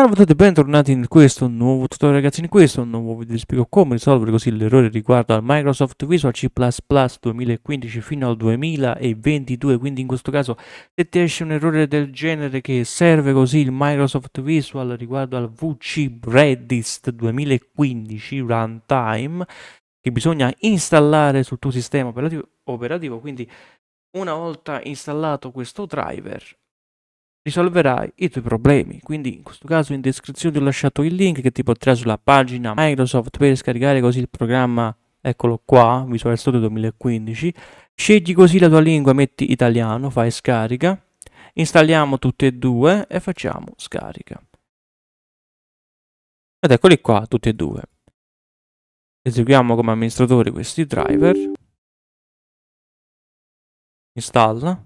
Salve a tutti e bentornati in questo nuovo tutorial ragazzi, in questo nuovo video vi spiego come risolvere così l'errore riguardo al Microsoft Visual C++ 2015 fino al 2022, quindi in questo caso se ti esce un errore del genere che serve così il Microsoft Visual riguardo al VC Redist 2015 Runtime che bisogna installare sul tuo sistema operativo, operativo quindi una volta installato questo driver risolverai i tuoi problemi. Quindi in questo caso in descrizione ti ho lasciato il link che ti porterà sulla pagina Microsoft per scaricare così il programma, eccolo qua, Visual Studio 2015. Scegli così la tua lingua, metti italiano, fai scarica, installiamo tutte e due e facciamo scarica. Ed eccoli qua, tutti e due. Eseguiamo come amministratore questi driver. Installa.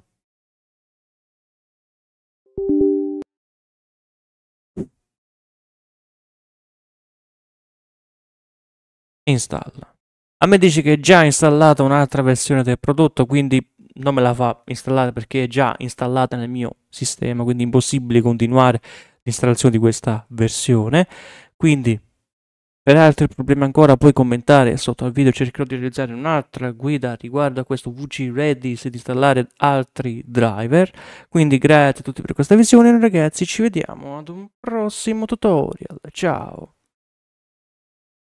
installa. A me dice che è già installata un'altra versione del prodotto, quindi non me la fa installare perché è già installata nel mio sistema, quindi è impossibile continuare l'installazione di questa versione. Quindi per altri problemi ancora puoi commentare sotto al video, cercherò di realizzare un'altra guida riguardo a questo VC Ready se di installare altri driver. Quindi grazie a tutti per questa visione ragazzi, ci vediamo ad un prossimo tutorial. Ciao!